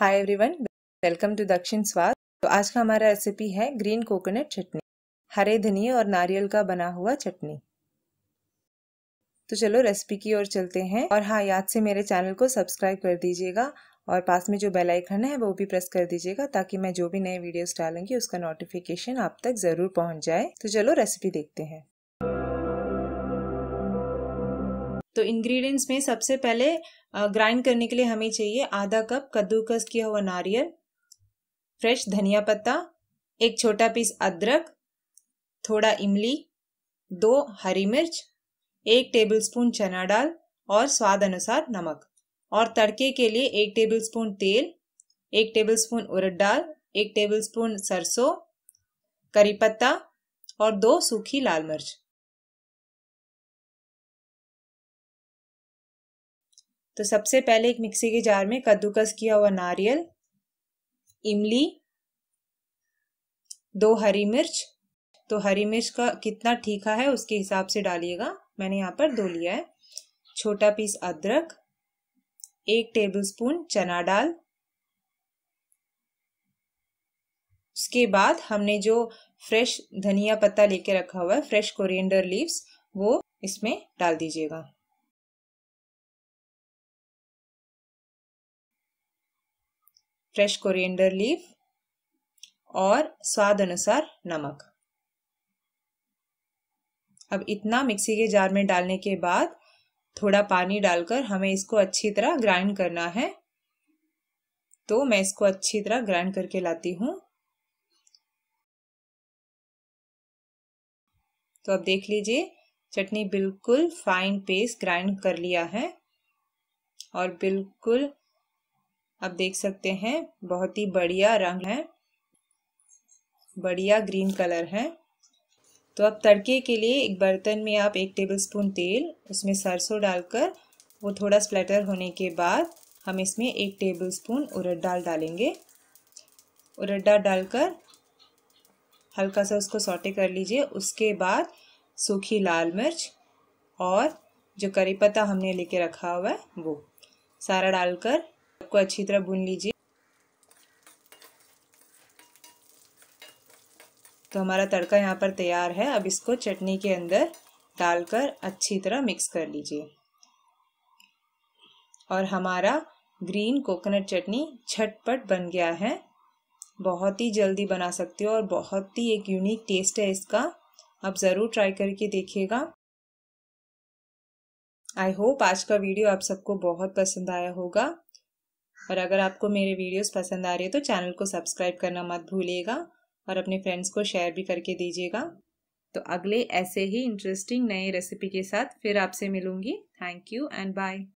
hi everyone welcome to दक्षिण स्वाद तो आज का हमारा रेसिपी है ग्रीन कोकोनट चटनी हरे धनिया और नारियल का बना हुआ चटनी तो चलो रेसिपी की ओर चलते हैं और हाँ याद से मेरे चैनल को सब्सक्राइब कर दीजिएगा और पास में जो बेल आइकन है वो भी प्रेस कर दीजिएगा ताकि मैं जो भी नए वीडियोस डालूंगी उसका नोटिफिकेशन आप तक ज़रूर पहुंच जाए तो चलो रेसिपी देखते हैं तो इंग्रेडिएंट्स में सबसे पहले ग्राइंड करने के लिए हमें चाहिए आधा कप कद्दूकस किया हुआ नारियल फ्रेश धनिया पत्ता एक छोटा पीस अदरक थोड़ा इमली दो हरी मिर्च एक टेबलस्पून चना दाल और स्वाद अनुसार नमक और तड़के के लिए एक टेबलस्पून तेल एक टेबलस्पून उरद दाल एक टेबलस्पून सरसों करी पत्ता और दो सूखी लाल मिर्च तो सबसे पहले एक मिक्सी के जार में कद्दूकस किया हुआ नारियल इमली दो हरी मिर्च तो हरी मिर्च का कितना ठीका है उसके हिसाब से डालिएगा मैंने यहाँ पर दो लिया है छोटा पीस अदरक एक टेबलस्पून चना डाल उसके बाद हमने जो फ्रेश धनिया पत्ता लेके रखा हुआ है फ्रेश कोरिएंडर लीव्स वो इसमें डाल दीजिएगा फ्रेश कोरिएंडर लीफ और स्वाद अनुसार नमक अब इतना मिक्सी के जार में डालने के बाद थोड़ा पानी डालकर हमें इसको अच्छी तरह ग्राइंड करना है तो मैं इसको अच्छी तरह ग्राइंड करके लाती हूँ तो अब देख लीजिए चटनी बिल्कुल फाइन पेस्ट ग्राइंड कर लिया है और बिल्कुल आप देख सकते हैं बहुत ही बढ़िया रंग है बढ़िया ग्रीन कलर है तो अब तड़के के लिए एक बर्तन में आप एक टेबलस्पून तेल उसमें सरसों डालकर वो थोड़ा स्प्लेटर होने के बाद हम इसमें एक टेबलस्पून उड़द दाल डालेंगे उड़द दाल डालकर हल्का सा उसको सौटे कर लीजिए उसके बाद सूखी लाल मिर्च और जो करी पत्ता हमने लेके रखा हुआ है वो सारा डालकर सबको अच्छी तरह भून लीजिए तो हमारा तड़का यहाँ पर तैयार है अब इसको चटनी के अंदर डालकर अच्छी तरह मिक्स कर लीजिए और हमारा ग्रीन कोकोनट चटनी झटपट बन गया है बहुत ही जल्दी बना सकते हो और बहुत ही एक यूनिक टेस्ट है इसका आप ज़रूर ट्राई करके देखिएगा आई होप आज का वीडियो आप सबको बहुत पसंद आया होगा और अगर आपको मेरे वीडियोस पसंद आ रहे हैं तो चैनल को सब्सक्राइब करना मत भूलिएगा और अपने फ्रेंड्स को शेयर भी करके दीजिएगा तो अगले ऐसे ही इंटरेस्टिंग नए रेसिपी के साथ फिर आपसे मिलूँगी थैंक यू एंड बाय